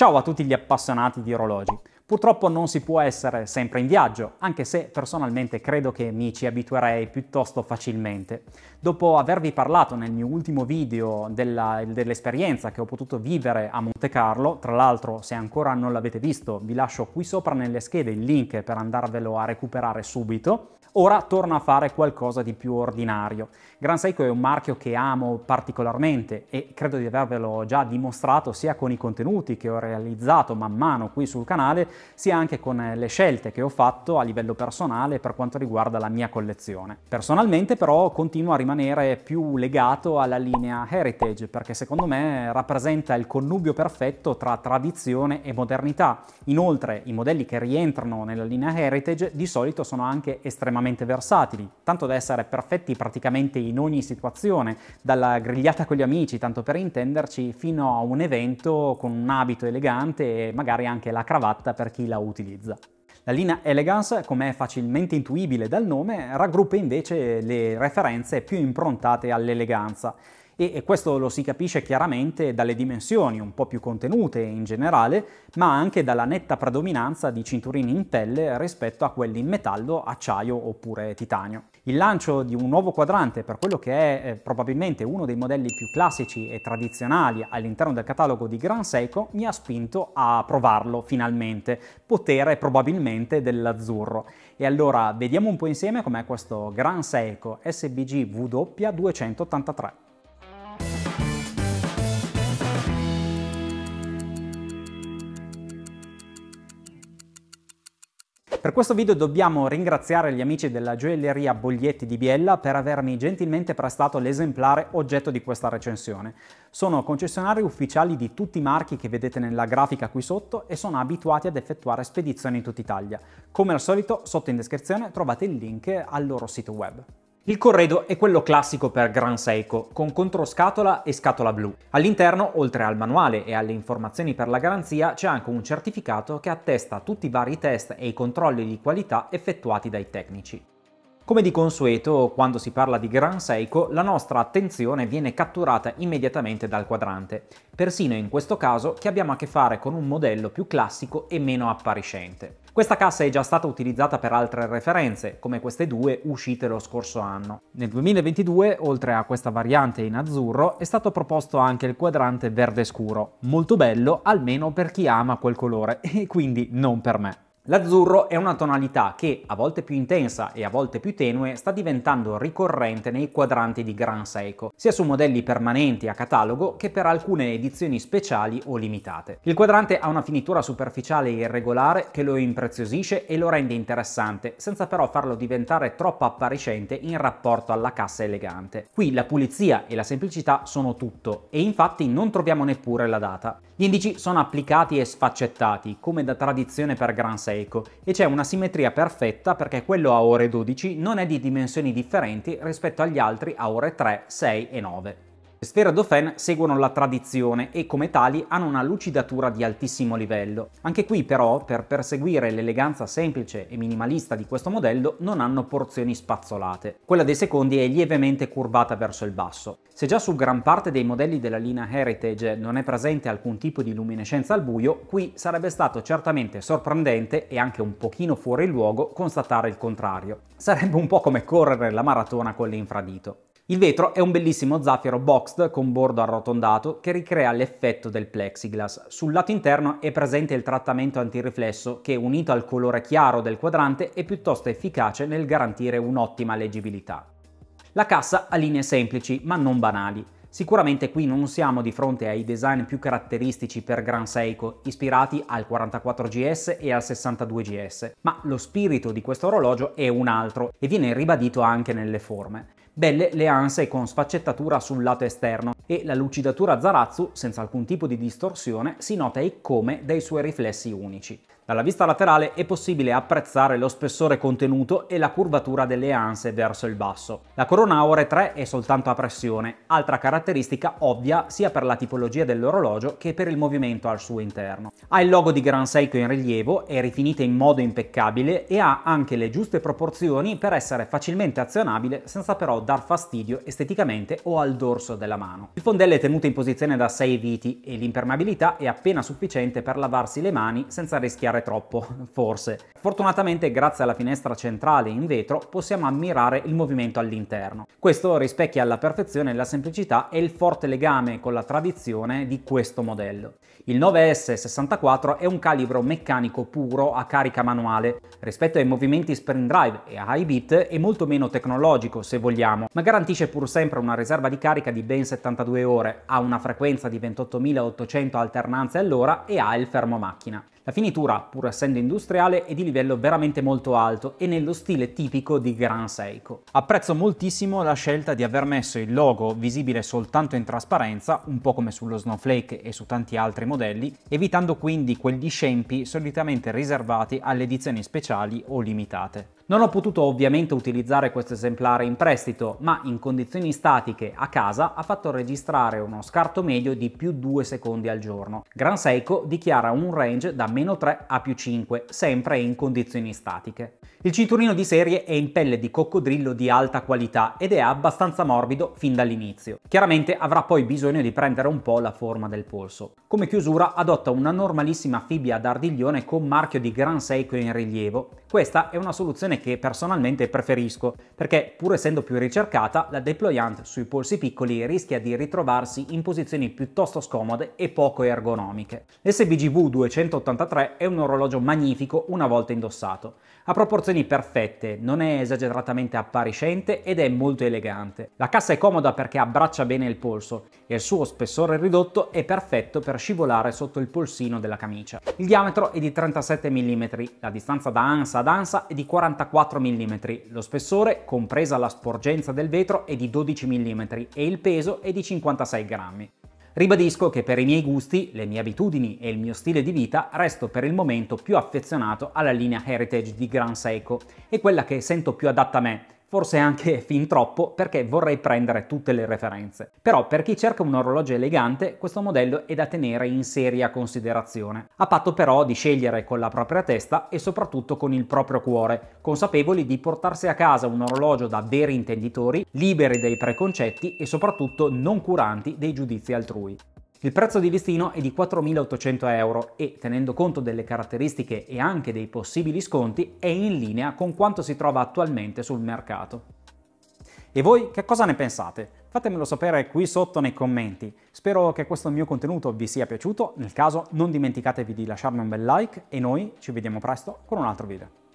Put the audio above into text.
Ciao a tutti gli appassionati di orologi. Purtroppo non si può essere sempre in viaggio, anche se personalmente credo che mi ci abituerei piuttosto facilmente. Dopo avervi parlato nel mio ultimo video dell'esperienza che ho potuto vivere a Monte Carlo, tra l'altro se ancora non l'avete visto vi lascio qui sopra nelle schede il link per andarvelo a recuperare subito, Ora torna a fare qualcosa di più ordinario. Gran Seiko è un marchio che amo particolarmente e credo di avervelo già dimostrato sia con i contenuti che ho realizzato man mano qui sul canale, sia anche con eh, le scelte che ho fatto a livello personale per quanto riguarda la mia collezione. Personalmente però continuo a rimanere più legato alla linea Heritage perché secondo me rappresenta il connubio perfetto tra tradizione e modernità. Inoltre i modelli che rientrano nella linea Heritage di solito sono anche estremamente estremamente versatili, tanto da essere perfetti praticamente in ogni situazione, dalla grigliata con gli amici, tanto per intenderci, fino a un evento con un abito elegante e magari anche la cravatta per chi la utilizza. La linea Elegance, come è facilmente intuibile dal nome, raggruppa invece le referenze più improntate all'eleganza e, questo lo si capisce chiaramente dalle dimensioni un po' più contenute in generale, ma anche dalla netta predominanza di cinturini in pelle rispetto a quelli in metallo, acciaio oppure titanio. Il lancio di un nuovo quadrante per quello che è eh, probabilmente uno dei modelli più classici e tradizionali all'interno del catalogo di Gran Seiko mi ha spinto a provarlo finalmente, potere probabilmente dell'azzurro. E allora vediamo un po' insieme com'è questo Gran Seiko SBG W283. Per questo video dobbiamo ringraziare gli amici della gioielleria Boglietti di Biella per avermi gentilmente prestato l'esemplare oggetto di questa recensione. Sono concessionari ufficiali di tutti i marchi che vedete nella grafica qui sotto e sono abituati ad effettuare spedizioni in tutta Italia. Come al solito sotto in descrizione trovate il link al loro sito web. Il corredo è quello classico per Gran Seiko, con controscatola e scatola blu. All'interno, oltre al manuale e alle informazioni per la garanzia, c'è anche un certificato che attesta tutti i vari test e i controlli di qualità effettuati dai tecnici. Come di consueto, quando si parla di Gran Seiko, la nostra attenzione viene catturata immediatamente dal quadrante, persino in questo caso che abbiamo a che fare con un modello più classico e meno appariscente. Questa cassa è già stata utilizzata per altre referenze, come queste due uscite lo scorso anno. Nel 2022, oltre a questa variante in azzurro, è stato proposto anche il quadrante verde scuro, molto bello almeno per chi ama quel colore, e quindi non per me. L'azzurro è una tonalità che, a volte più intensa e a volte più tenue, sta diventando ricorrente nei quadranti di Gran Seiko, sia su modelli permanenti a catalogo che per alcune edizioni speciali o limitate. Il quadrante ha una finitura superficiale irregolare che lo impreziosisce e lo rende interessante, senza però farlo diventare troppo appariscente in rapporto alla cassa elegante. Qui la pulizia e la semplicità sono tutto, e infatti non troviamo neppure la data. Gli indici sono applicati e sfaccettati, come da tradizione per Gran Seiko, greco e c'è una simmetria perfetta perché quello a ore 12 non è di dimensioni differenti rispetto agli altri a ore 3, 6 e 9. Le sfere Dauphin seguono la tradizione e come tali hanno una lucidatura di altissimo livello. Anche qui però, per perseguire l'eleganza semplice e minimalista di questo modello, non hanno porzioni spazzolate. Quella dei secondi è lievemente curvata verso il basso. Se già su gran parte dei modelli della linea Heritage non è presente alcun tipo di luminescenza al buio, qui sarebbe stato certamente sorprendente e anche un pochino fuori luogo constatare il contrario. Sarebbe un po' come correre la maratona con l'infradito. Il vetro è un bellissimo zaffiro boxed con bordo arrotondato che ricrea l'effetto del plexiglass. Sul lato interno è presente il trattamento antiriflesso che, unito al colore chiaro del quadrante, è piuttosto efficace nel garantire un'ottima leggibilità. La cassa ha linee semplici ma non banali. Sicuramente qui non siamo di fronte ai design più caratteristici per Gran Seiko, ispirati al 44GS e al 62GS, ma lo spirito di questo orologio è un altro e viene ribadito anche nelle forme belle le anse con sfaccettatura sul lato esterno e la lucidatura Zaratsu, senza alcun tipo di distorsione, si nota e come dai suoi riflessi unici. Dalla vista laterale è possibile apprezzare lo spessore contenuto e la curvatura delle anse verso il basso. La corona Ore 3 è soltanto a pressione, altra caratteristica ovvia sia per la tipologia dell'orologio che per il movimento al suo interno. Ha il logo di Gran Seiko in rilievo, è rifinita in modo impeccabile e ha anche le giuste proporzioni per essere facilmente azionabile senza però dar fastidio esteticamente o al dorso della mano. Il fondello è tenuto in posizione da 6 viti e l'impermeabilità è appena sufficiente per lavarsi le mani senza rischiare troppo, forse. Fortunatamente grazie alla finestra centrale in vetro possiamo ammirare il movimento all'interno. Questo rispecchia alla perfezione la semplicità e il forte legame con la tradizione di questo modello. Il 9S64 è un calibro meccanico puro a carica manuale, rispetto ai movimenti spring drive e high beat è molto meno tecnologico se vogliamo grammo, diciamo, ma garantisce pur sempre una riserva di carica di ben 72 ore, ha una frequenza di 28.800 alternanze all'ora e ha il fermo macchina. La finitura, pur essendo industriale, è di livello veramente molto alto e nello stile tipico di Gran Seiko. Apprezzo moltissimo la scelta di aver messo il logo visibile soltanto in trasparenza, un po' come sullo Snowflake e su tanti altri modelli, evitando quindi quegli scempi solitamente riservati alle edizioni speciali o limitate. Non ho potuto ovviamente utilizzare questo esemplare in prestito, ma in condizioni statiche a casa ha fatto registrare uno scarto medio di più 2 secondi al giorno. Gran Seiko dichiara un range da meno 3 a più 5, sempre in condizioni statiche. Il cinturino di serie è in pelle di coccodrillo di alta qualità ed è abbastanza morbido fin dall'inizio. Chiaramente avrà poi bisogno di prendere un po' la forma del polso. Come chiusura adotta una normalissima fibbia ad ardiglione con marchio di Gran Seiko in rilievo. Questa è una soluzione che personalmente preferisco perché pur essendo più ricercata la deployant sui polsi piccoli rischia di ritrovarsi in posizioni piuttosto scomode e poco ergonomiche. SBGV 283 3 è un orologio magnifico una volta indossato. Ha proporzioni perfette, non è esageratamente appariscente ed è molto elegante. La cassa è comoda perché abbraccia bene il polso e il suo spessore ridotto è perfetto per scivolare sotto il polsino della camicia. Il diametro è di 37 mm, la distanza da ansa ad ansa è di 44 mm, lo spessore, compresa la sporgenza del vetro, è di 12 mm e il peso è di 56 grammi. Ribadisco che per i miei gusti, le mie abitudini e il mio stile di vita resto per il momento più affezionato alla linea Heritage di Gran Seiko, e quella che sento più adatta a me forse anche fin troppo perché vorrei prendere tutte le referenze. Però per chi cerca un orologio elegante questo modello è da tenere in seria considerazione, a patto però di scegliere con la propria testa e soprattutto con il proprio cuore, consapevoli di portarsi a casa un orologio da veri intenditori, liberi dai preconcetti e soprattutto non curanti dei giudizi altrui. Il prezzo di listino è di 4.800 euro e, tenendo conto delle caratteristiche e anche dei possibili sconti, è in linea con quanto si trova attualmente sul mercato. E voi che cosa ne pensate? Fatemelo sapere qui sotto nei commenti. Spero che questo mio contenuto vi sia piaciuto, nel caso non dimenticatevi di lasciarmi un bel like e noi ci vediamo presto con un altro video.